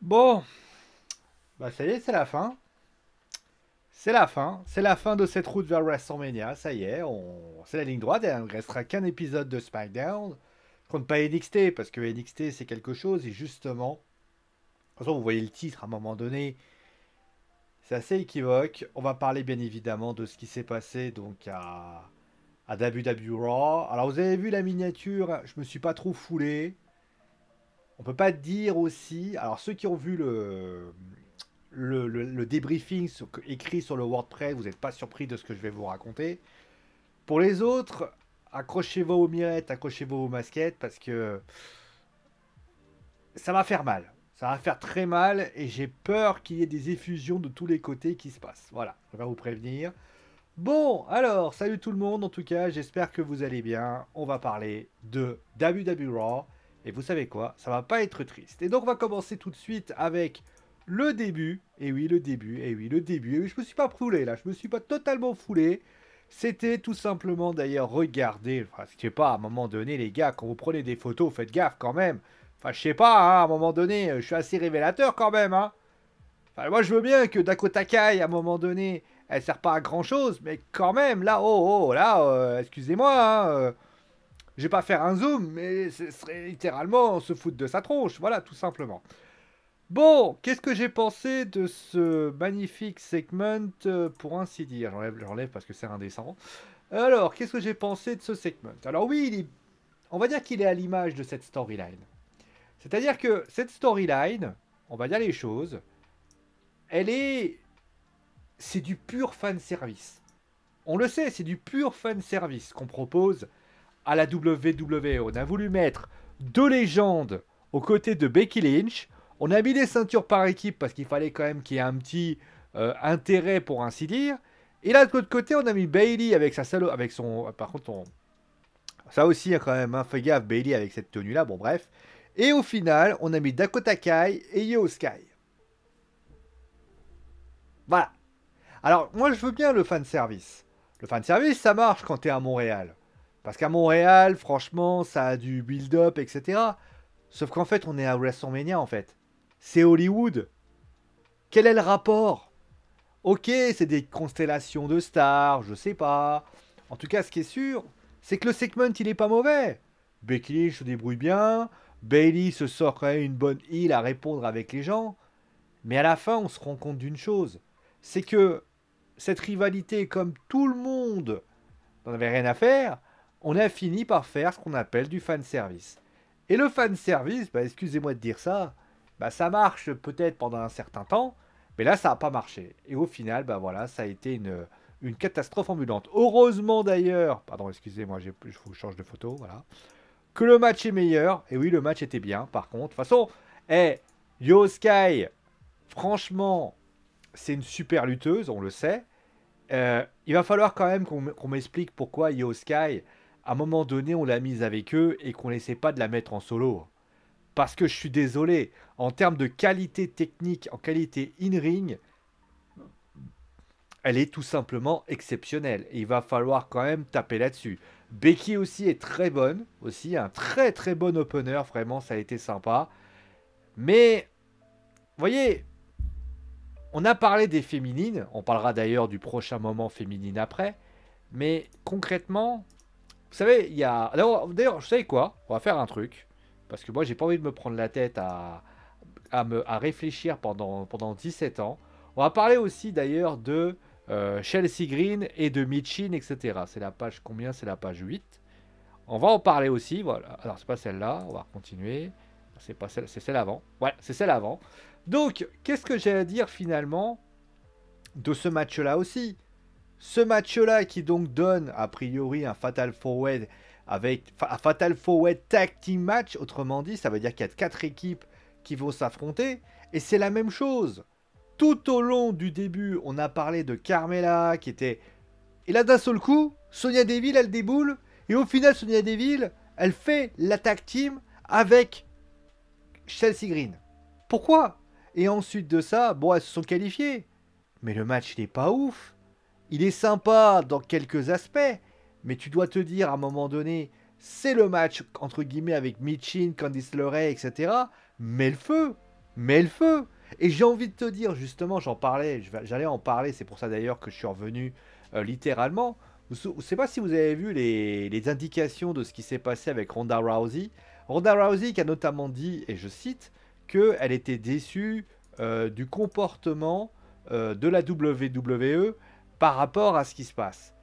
Bon, bah ça y est, c'est la fin. C'est la fin. C'est la fin de cette route vers WrestleMania. Ça y est, on... c'est la ligne droite. Et il ne restera qu'un épisode de SmackDown. Je compte pas NXT parce que NXT c'est quelque chose. Et justement, façon, vous voyez le titre à un moment donné. C'est assez équivoque. On va parler bien évidemment de ce qui s'est passé donc à à WWE Raw. Alors vous avez vu la miniature, je me suis pas trop foulé. On peut pas dire aussi. Alors, ceux qui ont vu le, le, débriefing écrit sur le WordPress, vous n'êtes pas surpris de ce que je vais vous raconter. Pour les autres, accrochez-vous aux mirettes, accrochez-vous aux masquettes, parce que ça va faire mal. Ça va faire très mal et j'ai peur qu'il y ait des effusions de tous les côtés qui se passent. Voilà, je vais vous prévenir. Bon, alors, salut tout le monde en tout cas, j'espère que vous allez bien. On va parler de WWRAW. Et vous savez quoi Ça va pas être triste. Et donc on va commencer tout de suite avec le début. Et oui, le début. Et oui, le début. Et oui, je me suis pas foulé là. Je me suis pas totalement foulé. C'était tout simplement d'ailleurs regarder. Enfin, je sais pas, à un moment donné, les gars, quand vous prenez des photos, faites gaffe quand même. Enfin, je sais pas, hein, à un moment donné, euh, je suis assez révélateur quand même. Hein. Enfin, moi, je veux bien que Dakota Kai, à un moment donné, elle sert pas à grand chose, mais quand même, là, oh, oh, là, euh, excusez-moi, hein, euh, je vais pas faire un zoom, mais ce serait littéralement se foutre de sa tronche. Voilà, tout simplement. Bon, qu'est-ce que j'ai pensé de ce magnifique segment, euh, pour ainsi dire J'enlève parce que c'est indécent. Alors, qu'est-ce que j'ai pensé de ce segment Alors oui, on va dire qu'il est à l'image de cette storyline. C'est-à-dire que cette storyline, on va dire les choses, elle est... C'est du pur fan service. On le sait, c'est du pur fan service qu'on propose à la WWE. On a voulu mettre deux légendes aux côtés de Becky Lynch. On a mis des ceintures par équipe parce qu'il fallait quand même qu'il y ait un petit euh, intérêt pour ainsi dire. Et là de l'autre côté, on a mis Bailey avec sa salope avec son. Par contre, ça aussi hein, quand même, un hein, fais gaffe Bailey avec cette tenue là. Bon bref. Et au final, on a mis Dakota Kai et Yo Sky. Voilà. Alors moi je veux bien le fan service. Le fan service, ça marche quand es à Montréal. Parce qu'à Montréal, franchement, ça a du build-up, etc. Sauf qu'en fait, on est à WrestleMania, en fait. C'est Hollywood. Quel est le rapport Ok, c'est des constellations de stars, je sais pas. En tout cas, ce qui est sûr, c'est que le segment, il est pas mauvais. Becky se débrouille bien. Bailey se sort une bonne île à répondre avec les gens. Mais à la fin, on se rend compte d'une chose. C'est que cette rivalité, comme tout le monde n'en avait rien à faire, on a fini par faire ce qu'on appelle du fan service. Et le fan service, bah, excusez-moi de dire ça, bah, ça marche peut-être pendant un certain temps, mais là ça n'a pas marché. Et au final, bah voilà, ça a été une, catastrophe ambulante. Heureusement d'ailleurs, pardon, excusez-moi, je vous change de photo, voilà, que le match est meilleur. Et oui, le match était bien, par contre. De toute façon, hey, Yo Sky, franchement, c'est une super lutteuse, on le sait. Euh, il va falloir quand même qu'on m'explique pourquoi Yo Sky à un moment donné, on l'a mise avec eux et qu'on n'essaie pas de la mettre en solo. Parce que je suis désolé, en termes de qualité technique, en qualité in-ring, elle est tout simplement exceptionnelle. Et il va falloir quand même taper là-dessus. Becky aussi est très bonne, aussi un très très bon opener, vraiment ça a été sympa. Mais, voyez, on a parlé des féminines, on parlera d'ailleurs du prochain moment féminine après, mais concrètement, vous savez, il y a. d'ailleurs, vous savez quoi On va faire un truc. Parce que moi, j'ai pas envie de me prendre la tête à, me, à réfléchir pendant, pendant 17 ans. On va parler aussi d'ailleurs de euh, Chelsea Green et de Michin, etc. C'est la page combien C'est la page 8. On va en parler aussi. Voilà. Alors, c'est pas celle-là. On va continuer. C'est pas celle, c'est celle avant. Voilà, c'est celle avant. Donc, qu'est-ce que j'ai à dire finalement de ce match-là aussi ce match-là qui donc donne a priori un Fatal Forward avec un Fatal Tag Team Match, autrement dit, ça veut dire qu'il y a quatre équipes qui vont s'affronter et c'est la même chose. Tout au long du début, on a parlé de Carmela qui était et là d'un seul coup, Sonia Deville elle déboule et au final Sonia Deville, elle fait la Tag team avec Chelsea Green. Pourquoi Et ensuite de ça, bon, elles se sont qualifiées. Mais le match n'est pas ouf. Il est sympa dans quelques aspects, mais tu dois te dire à un moment donné, c'est le match entre guillemets avec Michin, Candice LeRae, etc. Mets le feu, mets le feu. Et j'ai envie de te dire justement, j'en parlais, j'allais en parler, c'est pour ça d'ailleurs que je suis revenu euh, littéralement. Je ne sais pas si vous avez vu les, indications de ce qui s'est passé avec Ronda Rousey. Ronda Rousey qui a notamment dit, et je cite, qu'elle était déçue euh, du comportement euh, de la WWE par rapport à ce qui se passe,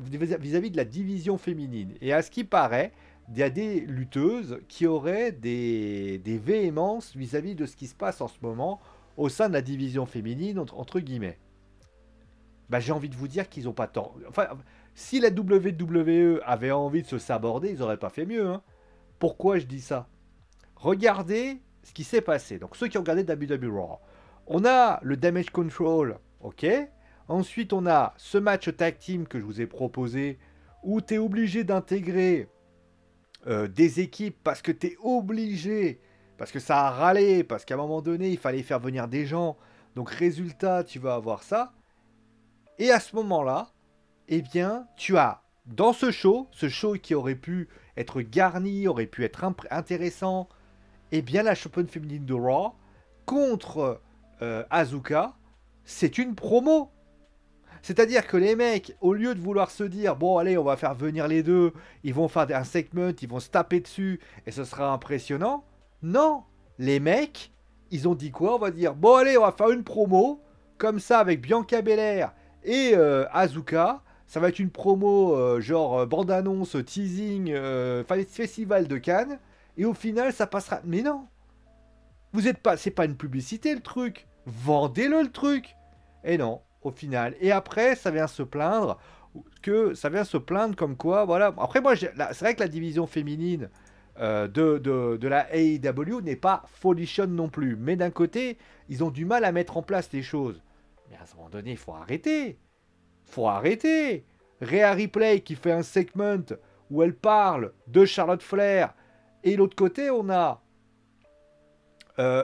vis-à-vis de la division féminine. Et à ce qui paraît, il y a des lutteuses qui auraient des, véhémences vis-à-vis de ce qui se passe en ce moment au sein de la division féminine, entre, guillemets. Ben, j'ai envie de vous dire qu'ils n'ont pas tant... Enfin, si la WWE avait envie de se saborder, ils n'auraient pas fait mieux. Hein. Pourquoi je dis ça Regardez ce qui s'est passé. Donc, ceux qui ont regardé WWE Raw, on a le Damage Control, ok Ensuite, on a ce match tag team que je vous ai proposé, où tu es obligé d'intégrer euh, des équipes parce que tu es obligé, parce que ça a râlé, parce qu'à un moment donné, il fallait faire venir des gens. Donc, résultat, tu vas avoir ça. Et à ce moment-là, eh bien, tu as dans ce show, ce show qui aurait pu être garni, aurait pu être intéressant, eh bien, la championne féminine de Raw contre euh, Azuka, c'est une promo. C'est-à-dire que les mecs, au lieu de vouloir se dire, bon allez, on va faire venir les deux, ils vont faire un segment, ils vont se taper dessus, et ce sera impressionnant, non, les mecs, ils ont dit quoi On va dire, bon allez, on va faire une promo, comme ça, avec Bianca Belair et euh, Azuka, ça va être une promo euh, genre euh, bande-annonce, teasing, festival de Cannes, et au final ça passera. Mais non Vous êtes pas. C'est pas une publicité le truc Vendez-le le truc Et non final. Et après, ça vient se plaindre que ça vient se plaindre comme quoi, voilà. Après, moi, c'est vrai que la division féminine euh, de, la AEW n'est pas folichonne non plus. Mais d'un côté, ils ont du mal à mettre en place les choses. Mais à un moment donné, il faut arrêter. faut arrêter. Rhea Replay qui fait un segment où elle parle de Charlotte Flair. Et l'autre côté, on a euh,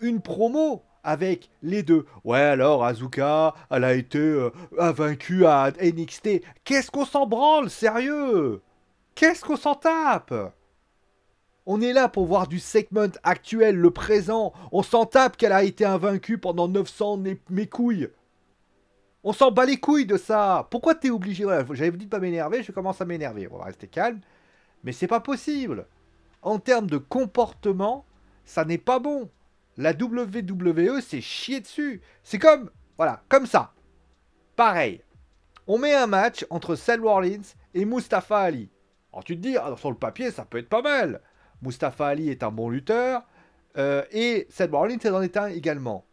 une promo avec les deux. Ouais, alors Azuka, elle a été euh, invaincue à NXT. Qu'est-ce qu'on s'en branle, sérieux Qu'est-ce qu'on s'en tape on est là pour voir du segment actuel, le présent. On s'en tape qu'elle a été invaincue pendant 900 mes couilles. On s'en bat les couilles de ça. Pourquoi t'es obligé voilà, J'avais dit de pas m'énerver, je commence à m'énerver. On va rester calme. Mais c'est pas possible. En termes de comportement, ça n'est pas bon. La WWE s'est chiée dessus. C'est comme, voilà, comme ça. Pareil. On met un match entre Seth Rollins et Mustafa Ali. Alors tu te dis, ah, sur le papier, ça peut être pas mal. Mustafa Ali est un bon lutteur. Euh, et Seth Rollins est en état également.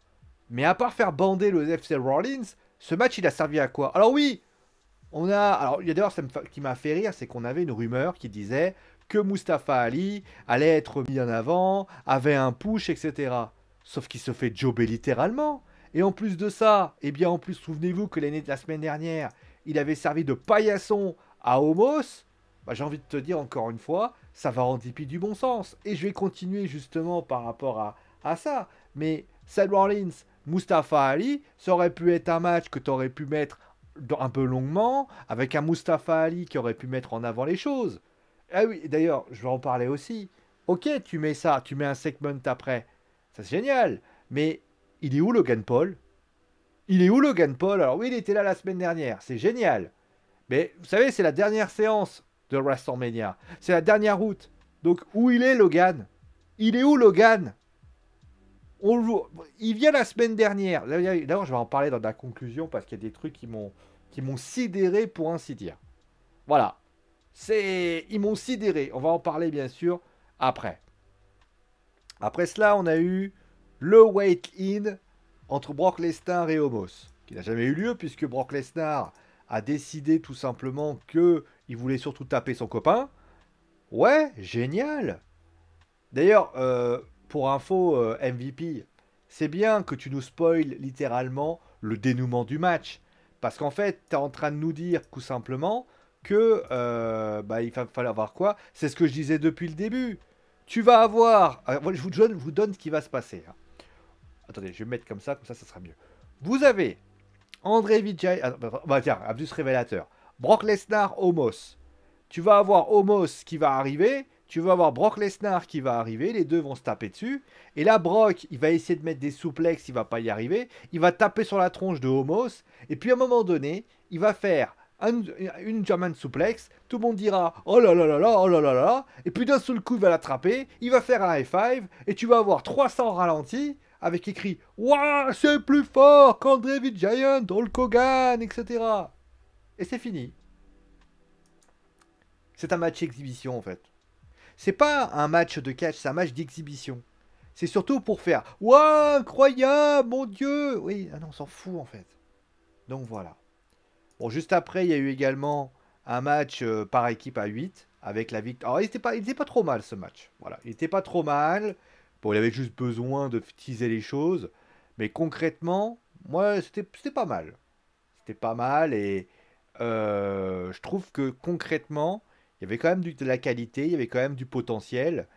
Mais à part faire bander le FC Rollins, ce match il a servi à quoi Alors oui, on a. Alors il y a d'ailleurs ce qui m'a fait rire, c'est qu'on avait une rumeur qui disait que Mustafa Ali allait être mis en avant, avait un push, etc. Sauf qu'il se fait jobber littéralement. Et en plus de ça, eh bien en plus, souvenez-vous que l'année de la semaine dernière, il avait servi de paillasson à Homos. Bah, j'ai envie de te dire encore une fois, ça va en dépit du bon sens. Et je vais continuer justement par rapport à, ça. Mais Seth Rollins, Mustafa Ali, ça aurait pu être un match que tu aurais pu mettre un peu longuement, avec un Mustafa Ali qui aurait pu mettre en avant les choses. Ah oui, d'ailleurs, je vais en parler aussi. Ok, tu mets ça, tu mets un segment après. Ça, c'est génial. Mais il est où Logan Paul Il est où Logan Paul Alors oui, il était là la semaine dernière. C'est génial. Mais vous savez, c'est la dernière séance de WrestleMania. C'est la dernière route. Donc, où il est Logan Il est où Logan on Il vient la semaine dernière. D'ailleurs, je vais en parler dans la conclusion parce qu'il y a des trucs qui m'ont qui m'ont sidéré pour ainsi dire. Voilà. C'est, ils m'ont sidéré. On va en parler bien sûr après. Après cela, on a eu le wait-in entre Brock Lesnar et Homos, qui n'a jamais eu lieu puisque Brock Lesnar a décidé tout simplement qu'il voulait surtout taper son copain. Ouais, génial. D'ailleurs, euh, pour info euh, MVP, c'est bien que tu nous spoiles littéralement le dénouement du match. Parce qu'en fait, tu es en train de nous dire tout simplement que euh, bah, il va falloir avoir quoi C'est ce que je disais depuis le début. Tu vas avoir. Euh, je, vous donne, vous donne ce qui va se passer. Hein. Attendez, je vais me mettre comme ça, comme ça, ça sera mieux. Vous avez André Vijay. Ah, bah, bah, bah, tiens, Abdus Révélateur. Brock Lesnar, Homos. Tu vas avoir Homos qui va arriver. Tu vas avoir Brock Lesnar qui va arriver. Les deux vont se taper dessus. Et là, Brock, il va essayer de mettre des souplexes. Il va pas y arriver. Il va taper sur la tronche de Homos. Et puis, à un moment donné, il va faire un, une German suplex, tout le monde dira oh là là là là, oh là là là, et puis d'un seul coup il va l'attraper, il va faire un high five, et tu vas avoir 300 ralentis avec écrit Waouh, c'est plus fort qu'André Giant, Hulk Hogan, etc. Et c'est fini. C'est un match exhibition en fait. C'est pas un match de catch, c'est un match d'exhibition. C'est surtout pour faire Waouh, incroyable, mon dieu Oui, ah non, on s'en fout en fait. Donc voilà. Bon, juste après, il y a eu également un match euh, par équipe à 8 avec la victoire. Alors, il n'était pas, pas trop mal ce match. Voilà, il n'était pas trop mal. Bon, il avait juste besoin de teaser les choses. Mais concrètement, moi, c'était pas mal. C'était pas mal et euh, je trouve que concrètement, il y avait quand même de la qualité, il y avait quand même du potentiel.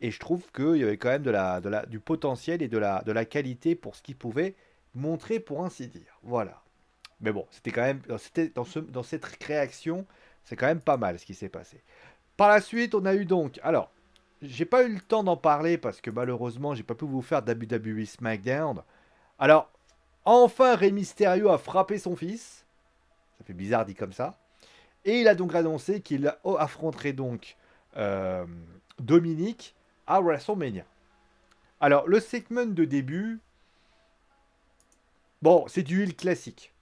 Et je trouve qu'il y avait quand même du potentiel et de la, de la qualité pour ce qu'il pouvait montrer, pour ainsi dire. Voilà. Mais bon, c'était quand même. C'était dans, dans cette réaction, c'est quand même pas mal ce qui s'est passé. Par la suite, on a eu donc. Alors, j'ai pas eu le temps d'en parler parce que malheureusement, j'ai pas pu vous faire d'Abu Dhabi SmackDown. Alors, enfin, Rey Mysterio a frappé son fils. Ça fait bizarre dit comme ça. Et il a donc annoncé qu'il oh, affronterait donc euh, Dominique à WrestleMania. Alors, le segment de début, bon, c'est du heal classique.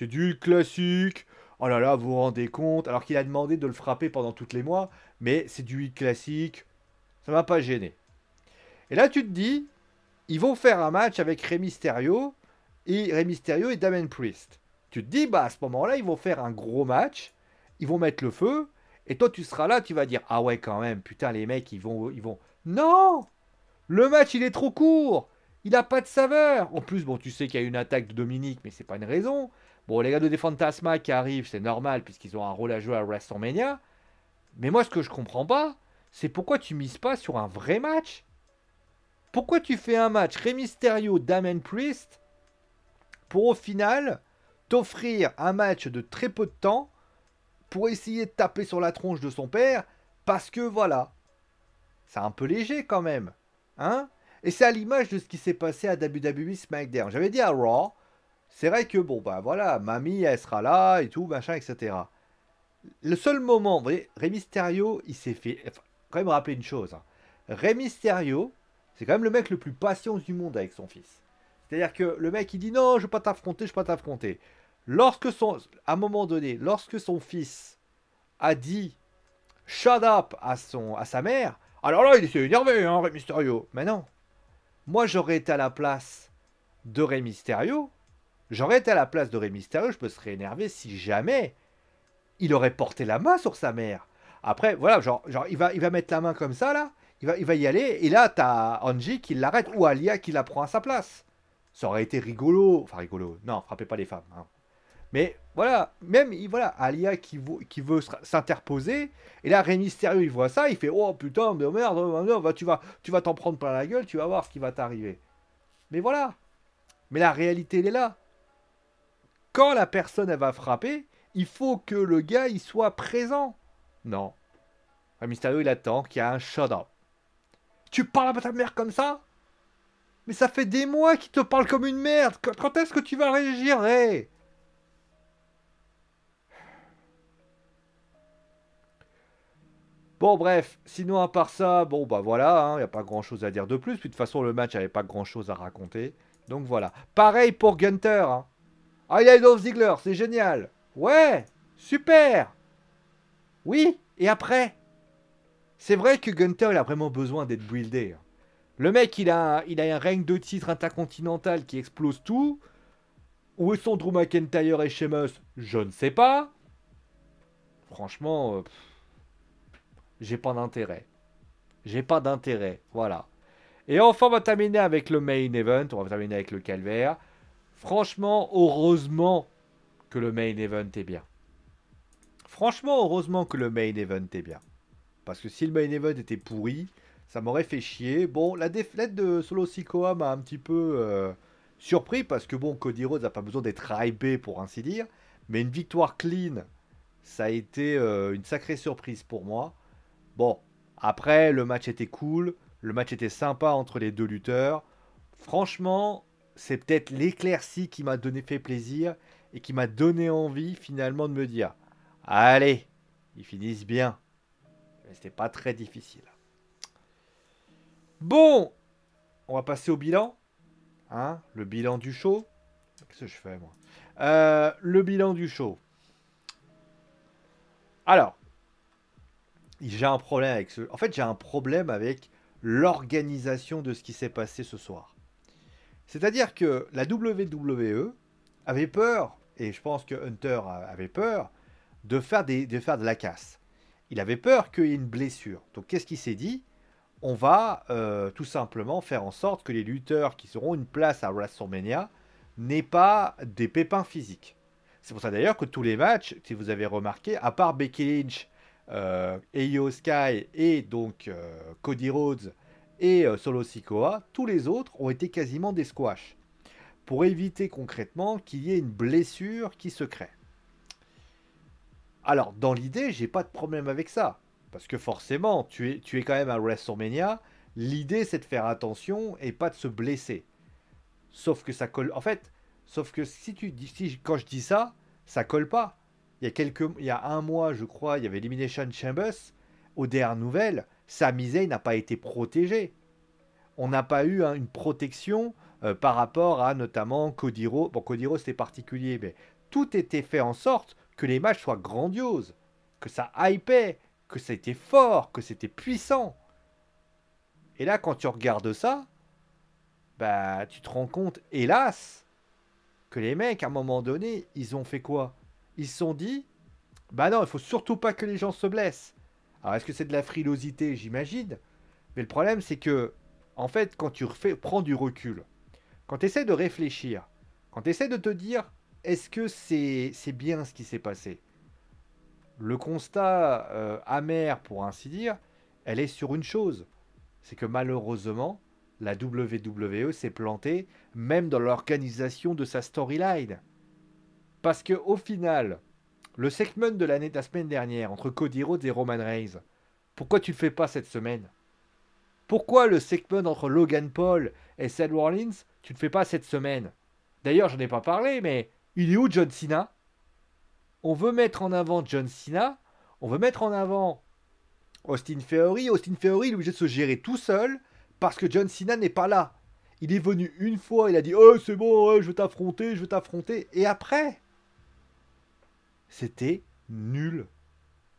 C'est du classique. Oh là là, vous vous rendez compte Alors qu'il a demandé de le frapper pendant toutes les mois, mais c'est du classique. Ça m'a pas gêné. Et là, tu te dis, ils vont faire un match avec Rey Mysterio et Rey Mysterio et Damien Priest. Tu te dis, bah à ce moment-là, ils vont faire un gros match, ils vont mettre le feu, et toi, tu seras là, tu vas dire, ah ouais, quand même, putain, les mecs, ils vont, ils vont. Non, le match, il est trop court. Il n'a pas de saveur. En plus, bon, tu sais qu'il y a une attaque de Dominique, mais c'est pas une raison. Bon, les gars de fantasma qui arrivent, c'est normal puisqu'ils ont un rôle à jouer à WrestleMania. Mais moi, ce que je comprends pas, c'est pourquoi tu mises pas sur un vrai match. Pourquoi tu fais un match Rey Mysterio, Damien Priest pour au final t'offrir un match de très peu de temps pour essayer de taper sur la tronche de son père parce que voilà. C'est un peu léger quand même. Hein Et c'est à l'image de ce qui s'est passé à WWE SmackDown. J'avais dit à Raw, c'est vrai que, bon, bah voilà, mamie, elle sera là et tout, machin, etc. Le seul moment, vous voyez, Rey il s'est fait. quand même rappeler une chose. Hein. Rémy c'est quand même le mec le plus patient du monde avec son fils. C'est-à-dire que le mec, il dit non, je ne vais pas t'affronter, je ne pas t'affronter. Lorsque son. À un moment donné, lorsque son fils a dit shut up à, son, à sa mère, alors là, il s'est énervé, hein, Rey Mysterio. Mais non. Moi, j'aurais été à la place de Rey Mysterio J'aurais été à la place de Rémy Mysterio, je me serais énervé si jamais il aurait porté la main sur sa mère. Après, voilà, genre, genre il, va, il va mettre la main comme ça, là, il va, il va y aller, et là, t'as Angie qui l'arrête, ou Alia qui la prend à sa place. Ça aurait été rigolo, enfin rigolo, non, frappez pas les femmes. Hein. Mais voilà, même, voilà, Alia qui, qui veut s'interposer, et là, Rémy Mysterio, il voit ça, il fait, oh putain, mais merde, oh, merde oh, bah, tu vas tu vas t'en prendre plein la gueule, tu vas voir ce qui va t'arriver. Mais voilà, mais la réalité, elle est là quand la personne elle va frapper, il faut que le gars il soit présent. Non. Un Mysterio il attend qu'il y a un up. Tu parles à ta mère comme ça Mais ça fait des mois qu'il te parle comme une merde. Quand est-ce que tu vas réagir Bon bref, sinon à part ça, bon bah voilà, il hein, n'y a pas grand chose à dire de plus, puis de toute façon le match n'avait pas grand chose à raconter, donc voilà. Pareil pour Gunter, hein. Ah, il Ziegler, c'est génial. Ouais, super. Oui, et après C'est vrai que Gunther, il a vraiment besoin d'être buildé. Hein. Le mec, il a, il a un règne de titre intercontinental qui explose tout. Où sont Drew McIntyre et Sheamus Je ne sais pas. Franchement, euh, j'ai pas d'intérêt. J'ai pas d'intérêt, voilà. Et enfin, on va terminer avec le main event, on va terminer avec le calvaire. Franchement, heureusement que le main event est bien. Franchement, heureusement que le main event est bien. Parce que si le main event était pourri, ça m'aurait fait chier. Bon, la défaite de Solo Sikoa m'a un petit peu euh, surpris parce que bon, Cody Rhodes n'a pas besoin d'être hypé pour ainsi dire. Mais une victoire clean, ça a été euh, une sacrée surprise pour moi. Bon, après, le match était cool, le match était sympa entre les deux lutteurs. Franchement, c'est peut-être l'éclaircie qui m'a donné fait plaisir et qui m'a donné envie finalement de me dire allez, ils finissent bien. Mais c'était pas très difficile. Bon, on va passer au bilan. Hein, le bilan du show. Qu'est-ce que je fais moi euh, Le bilan du show. Alors, j'ai un problème avec ce. En fait, j'ai un problème avec l'organisation de ce qui s'est passé ce soir. C'est-à-dire que la WWE avait peur, et je pense que Hunter avait peur, de faire, de, la casse. Il avait peur qu'il y ait une blessure. Donc qu'est-ce qu'il s'est dit On va euh, tout simplement faire en sorte que les lutteurs qui seront une place à WrestleMania n'aient pas des pépins physiques. C'est pour ça d'ailleurs que tous les matchs, si vous avez remarqué, à part Becky Lynch, euh, Sky et donc euh, Cody Rhodes et euh, Solo Sikoa, tous les autres ont été quasiment des squash, pour éviter concrètement qu'il y ait une blessure qui se crée. Alors, dans l'idée, j'ai pas de problème avec ça, parce que forcément, tu es, quand même à WrestleMania, l'idée c'est de faire attention et pas de se blesser. Sauf que ça colle. En fait, sauf que si tu quand je dis ça, ça colle pas. Il y a quelques, il y a un mois, je crois, il y avait Elimination Chambers. Aux dernières nouvelles, Zayn n'a pas été protégée. On n'a pas eu hein, une protection euh, par rapport à notamment Codiro. Bon, Codiro c'était particulier, mais tout était fait en sorte que les matchs soient grandioses, que ça hypait, que ça était fort, que c'était puissant. Et là, quand tu regardes ça, bah, tu te rends compte, hélas, que les mecs, à un moment donné, ils ont fait quoi Ils se sont dit, bah non, il faut surtout pas que les gens se blessent. Alors est-ce que c'est de la frilosité J'imagine. Mais le problème c'est que, en fait, quand tu prends du recul, quand tu essaies de réfléchir, quand tu essaies de te dire est-ce que c'est bien ce qui s'est passé Le constat euh, amer, pour ainsi dire, elle est sur une chose. C'est que malheureusement, la WWE s'est plantée même dans l'organisation de sa storyline. Parce que au final, le segment de l'année de la semaine dernière entre Cody Rhodes et Roman Reigns. Pourquoi tu le fais pas cette semaine Pourquoi le segment entre Logan Paul et Seth Rollins, tu le fais pas cette semaine D'ailleurs, n'en ai pas parlé, mais il est où John Cena On veut mettre en avant John Cena, on veut mettre en avant Austin Theory. Austin Theory, il est obligé de se gérer tout seul parce que John Cena n'est pas là. Il est venu une fois, il a dit Oh, c'est bon, je veux t'affronter, je veux t'affronter. Et après c'était nul.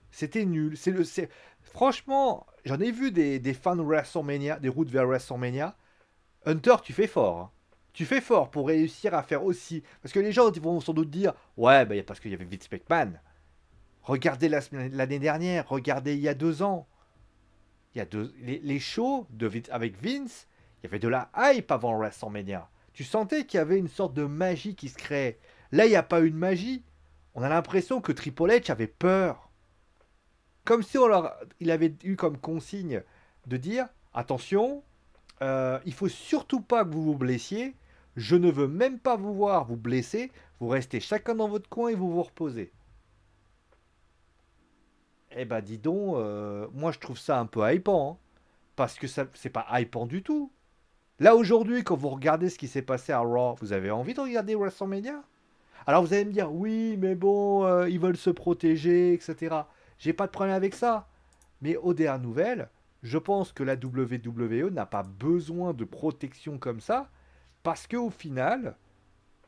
C'était nul. C'est le, c'est... Franchement, j'en ai vu des, des fans WrestleMania, des routes vers WrestleMania. Hunter, tu fais fort. Hein. Tu fais fort pour réussir à faire aussi. Parce que les gens vont sans doute dire Ouais, bah, parce qu'il y avait Vince McMahon. Regardez l'année dernière, regardez il y a deux ans. Il y a deux, les, shows de, avec Vince, il y avait de la hype avant WrestleMania. Tu sentais qu'il y avait une sorte de magie qui se créait. Là, il n'y a pas une magie on a l'impression que Triple H avait peur. Comme si on leur, il avait eu comme consigne de dire attention, il euh, il faut surtout pas que vous vous blessiez. Je ne veux même pas vous voir vous blesser. Vous restez chacun dans votre coin et vous vous reposez. Eh ben dis donc, euh, moi je trouve ça un peu hypant. Hein. parce que ça, c'est pas hypant du tout. Là aujourd'hui, quand vous regardez ce qui s'est passé à Raw, vous avez envie de regarder WrestleMania alors vous allez me dire, oui, mais bon, euh, ils veulent se protéger, etc. J'ai pas de problème avec ça. Mais au dernières nouvelle, je pense que la WWE n'a pas besoin de protection comme ça, parce qu'au final,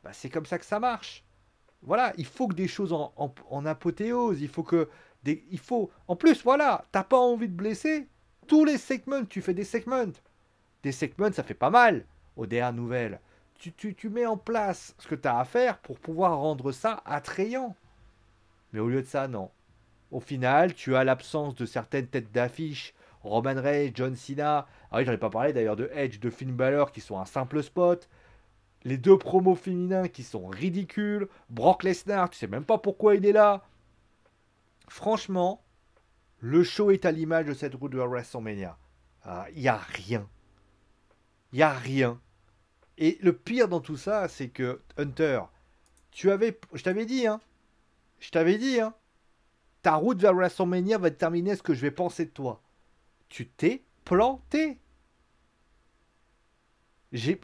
bah, c'est comme ça que ça marche. Voilà, il faut que des choses en, apothéose, il faut que il faut. En plus, voilà, t'as pas envie de blesser tous les segments, tu fais des segments. Des segments, ça fait pas mal au Nouvelle. nouvelle tu, mets en place ce que tu as à faire pour pouvoir rendre ça attrayant. Mais au lieu de ça, non. Au final, tu as l'absence de certaines têtes d'affiche, Roman Reigns, John Cena. Ah oui, j'en ai pas parlé d'ailleurs de Edge, de Finn Balor qui sont un simple spot. Les deux promos féminins qui sont ridicules. Brock Lesnar, tu sais même pas pourquoi il est là. Franchement, le show est à l'image de cette route de WrestleMania. Il ah, n'y a rien. Il n'y a rien. Et le pire dans tout ça, c'est que Hunter, tu avais, je t'avais dit, hein, je t'avais dit, hein, ta route vers la WrestleMania va déterminer ce que je vais penser de toi. Tu t'es planté. J'ai,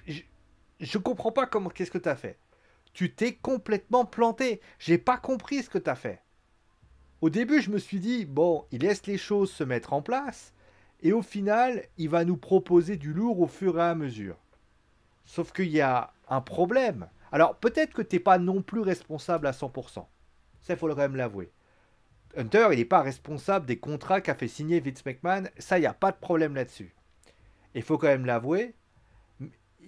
je, comprends pas comment, qu'est-ce que t'as fait. Tu t'es complètement planté. J'ai pas compris ce que tu as fait. Au début, je me suis dit, bon, il laisse les choses se mettre en place, et au final, il va nous proposer du lourd au fur et à mesure. Sauf qu'il y a un problème. Alors peut-être que t'es pas non plus responsable à 100%. Ça, il faut quand même l'avouer. Hunter, il n'est pas responsable des contrats qu'a fait signer Vince McMahon. Ça, il n'y a pas de problème là-dessus. Il faut quand même l'avouer.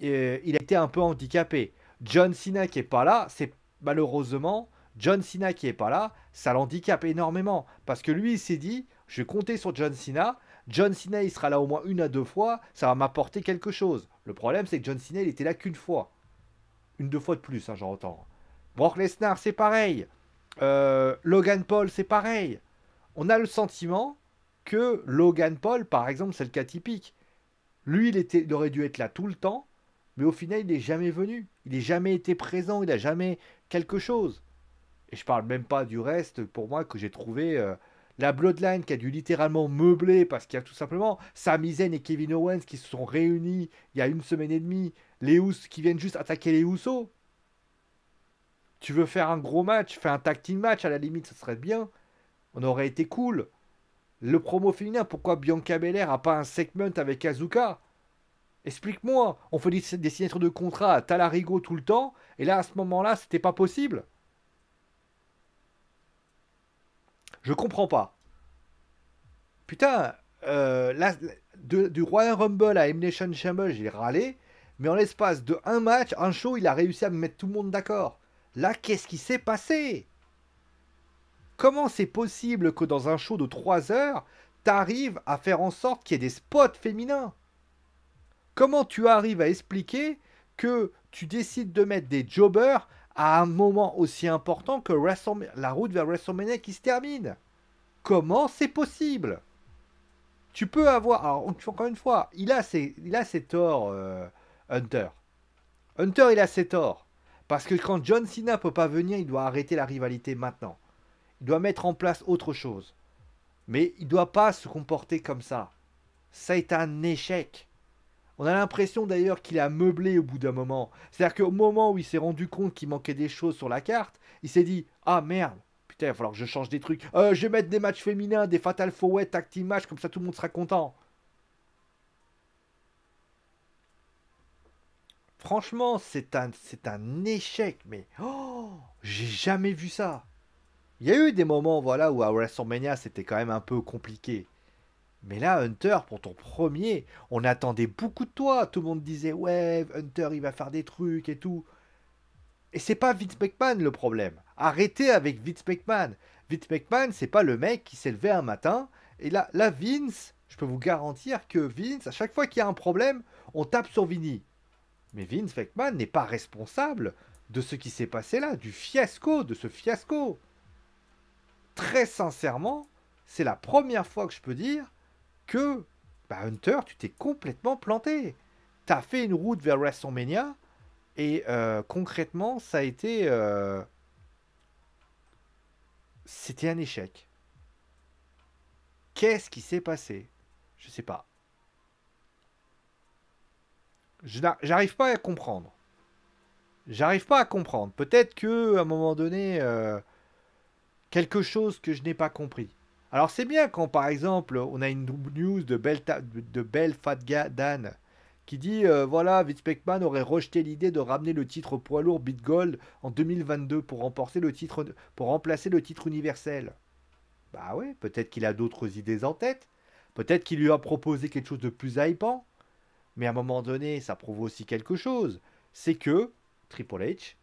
Euh, il a été un peu handicapé. John Cena qui est pas là, c'est malheureusement John Cena qui est pas là, ça l'handicape énormément parce que lui il s'est dit, je vais compter sur John Cena John Cena, il sera là au moins une à deux fois, ça va m'apporter quelque chose. Le problème, c'est que John Cena, il était là qu'une fois. Une, deux fois de plus, hein, j'entends. Brock Lesnar, c'est pareil. Euh, Logan Paul, c'est pareil. On a le sentiment que Logan Paul, par exemple, c'est le cas typique. Lui, il, était, aurait dû être là tout le temps, mais au final, il n'est jamais venu. Il n'est jamais été présent, il n'a jamais quelque chose. Et je parle même pas du reste, pour moi, que j'ai trouvé euh, la Bloodline qui a dû littéralement meubler parce qu'il y a tout simplement Sami Zayn et Kevin Owens qui se sont réunis il y a une semaine et demie. Les Hous qui viennent juste attaquer les Ousso. Tu veux faire un gros match, fais un tactile match à la limite, ce serait bien. On aurait été cool. Le promo féminin, pourquoi Bianca Belair a pas un segment avec Azuka Explique-moi. On fait des, signatures de contrat à Talarigo tout le temps et là à ce moment-là, c'était pas possible. Je comprends pas. Putain, euh, du Royal Rumble à Elimination Chamber, j'ai râlé. Mais en l'espace de un match, un show, il a réussi à me mettre tout le monde d'accord. Là, qu'est-ce qui s'est passé Comment c'est possible que dans un show de 3 heures, t'arrives à faire en sorte qu'il y ait des spots féminins Comment tu arrives à expliquer que tu décides de mettre des jobbers à un moment aussi important que la route vers WrestleMania qui se termine. Comment c'est possible Tu peux avoir. encore une fois, il a ses, il torts, euh, Hunter. Hunter, il a ses torts. Parce que quand John Cena peut pas venir, il doit arrêter la rivalité maintenant. Il doit mettre en place autre chose. Mais il ne doit pas se comporter comme ça. Ça est un échec. On a l'impression d'ailleurs qu'il a meublé au bout d'un moment. C'est-à-dire qu'au moment où il s'est rendu compte qu'il manquait des choses sur la carte, il s'est dit Ah merde, putain, il va falloir que je change des trucs. Euh, je vais mettre des matchs féminins, des Fatal Four Way, Match, comme ça tout le monde sera content. Franchement, c'est un, c'est un échec, mais oh, j'ai jamais vu ça. Il y a eu des moments voilà, où à WrestleMania c'était quand même un peu compliqué. Mais là, Hunter, pour ton premier, on attendait beaucoup de toi. Tout le monde disait, ouais, Hunter, il va faire des trucs et tout. Et c'est pas Vince McMahon le problème. Arrêtez avec Vince McMahon. Vince McMahon, c'est pas le mec qui s'est levé un matin. Et là, là, Vince, je peux vous garantir que Vince, à chaque fois qu'il y a un problème, on tape sur Vinny. Mais Vince McMahon n'est pas responsable de ce qui s'est passé là, du fiasco, de ce fiasco. Très sincèrement, c'est la première fois que je peux dire que bah, Hunter, tu t'es complètement planté. Tu as fait une route vers WrestleMania et euh, concrètement, ça a été. Euh, c'était un échec. Qu'est-ce qui s'est passé Je sais pas. J'arrive pas à comprendre. J'arrive pas à comprendre. Peut-être que à un moment donné, euh, quelque chose que je n'ai pas compris. Alors c'est bien quand par exemple on a une news de Belle, de Fat Dan qui dit euh, voilà, Vince McMahon aurait rejeté l'idée de ramener le titre poids lourd Big Gold en 2022 pour, remporter le titre, pour remplacer le titre universel. Bah ouais, peut-être qu'il a d'autres idées en tête, peut-être qu'il lui a proposé quelque chose de plus hypant, mais à un moment donné, ça prouve aussi quelque chose, c'est que Triple H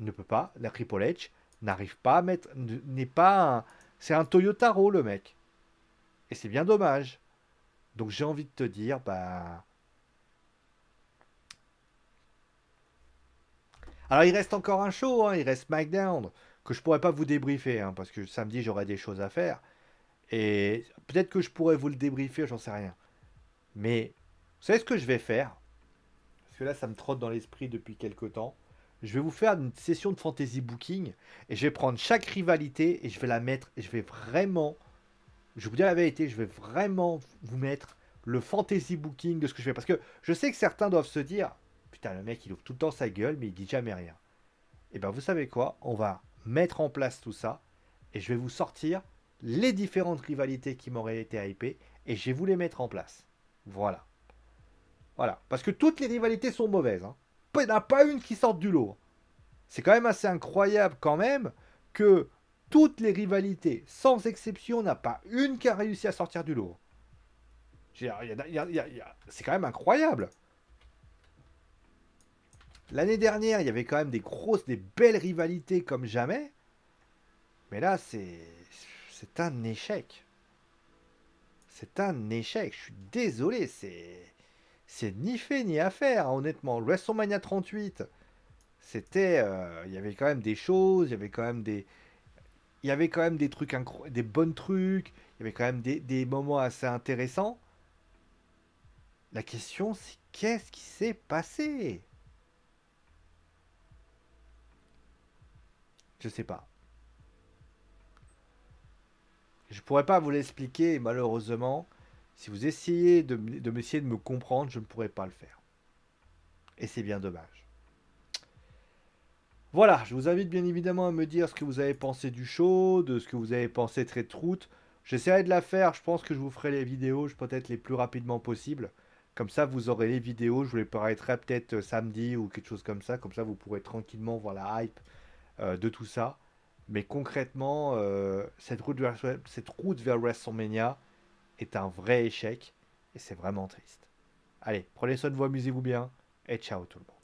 ne peut pas, la Triple H n'arrive pas à mettre, n'est pas un, c'est un Toyotaro, le mec. Et c'est bien dommage. Donc j'ai envie de te dire, bah. Alors il reste encore un show, hein, il reste SmackDown, que je pourrais pas vous débriefer, hein, parce que samedi j'aurai des choses à faire. Et peut-être que je pourrais vous le débriefer, j'en sais rien. Mais vous savez ce que je vais faire Parce que là, ça me trotte dans l'esprit depuis quelque temps je vais vous faire une session de fantasy booking et je vais prendre chaque rivalité et je vais la mettre et je vais vraiment, je vous dis la vérité, je vais vraiment vous mettre le fantasy booking de ce que je fais. Parce que je sais que certains doivent se dire, putain le mec il ouvre tout le temps sa gueule mais il dit jamais rien. Et eh bien vous savez quoi, on va mettre en place tout ça et je vais vous sortir les différentes rivalités qui m'auraient été hypées et je vais vous les mettre en place. Voilà. Voilà. Parce que toutes les rivalités sont mauvaises. Hein il n'y pas une qui sorte du lot. C'est quand même assez incroyable quand même que toutes les rivalités, sans exception, n'a pas une qui a réussi à sortir du lot. C'est quand même incroyable. L'année dernière, il y avait quand même des grosses, des belles rivalités comme jamais. Mais là, c'est c'est un échec. C'est un échec. Je suis désolé. C'est c'est ni fait ni à faire, honnêtement. WrestleMania 38, c'était. Euh, il y avait quand même des choses, il y avait quand même des. Il y avait quand même des trucs des bonnes trucs, il y avait quand même des, des moments assez intéressants. La question, c'est qu'est-ce qui s'est passé Je sais pas. Je pourrais pas vous l'expliquer, malheureusement. Si vous essayez de, m'essayer de me comprendre, je ne pourrai pas le faire. Et c'est bien dommage. Voilà, je vous invite bien évidemment à me dire ce que vous avez pensé du show, de ce que vous avez pensé de cette Route. J'essaierai de la faire, je pense que je vous ferai les vidéos peut-être les plus rapidement possible. Comme ça, vous aurez les vidéos, je vous les paraîtrai peut-être euh, samedi ou quelque chose comme ça. Comme ça, vous pourrez tranquillement voir la hype euh, de tout ça. Mais concrètement, euh, cette, route vers, cette route vers WrestleMania, est un vrai échec et c'est vraiment triste. Allez, prenez soin de vous, amusez-vous bien et ciao tout le monde.